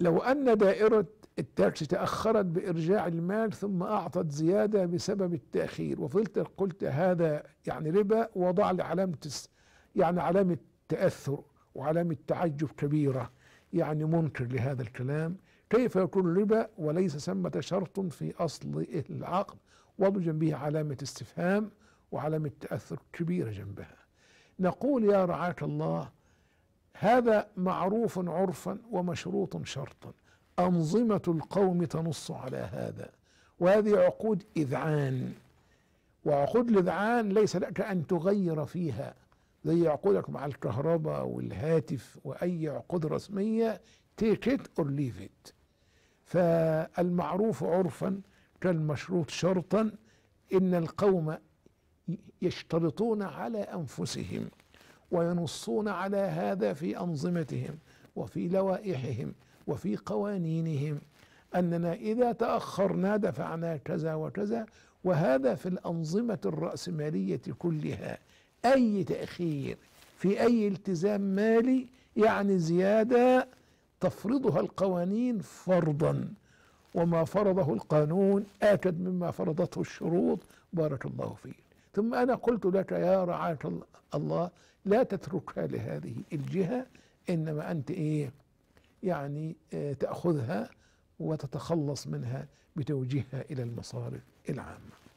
لو أن دائرة التاكس تأخرت بإرجاع المال ثم أعطت زيادة بسبب التأخير وفضلت قلت هذا يعني ربا وضع لي علامة يعني علامة تأثر وعلامة تعجب كبيرة يعني منكر لهذا الكلام كيف يكون ربا وليس ثمة شرط في أصل العقد وضع جنبه علامة استفهام وعلامة تأثر كبيرة جنبها نقول يا رعاك الله هذا معروف عرفا ومشروط شرطا أنظمة القوم تنص على هذا وهذه عقود إذعان وعقود الإذعان ليس لك أن تغير فيها زي عقودك مع الكهرباء والهاتف وأي عقود رسمية take it or leave it فالمعروف عرفا كالمشروط شرطا إن القوم يشترطون على أنفسهم وينصون على هذا في أنظمتهم وفي لوائحهم وفي قوانينهم أننا إذا تأخرنا دفعنا كذا وكذا وهذا في الأنظمة الرأسمالية كلها أي تأخير في أي التزام مالي يعني زيادة تفرضها القوانين فرضا وما فرضه القانون آكد مما فرضته الشروط بارك الله فيك ثم أنا قلت لك يا رعاة الله لا تتركها لهذه الجهة إنما أنت إيه يعني آه، تأخذها وتتخلص منها بتوجيهها إلى المصارف العامة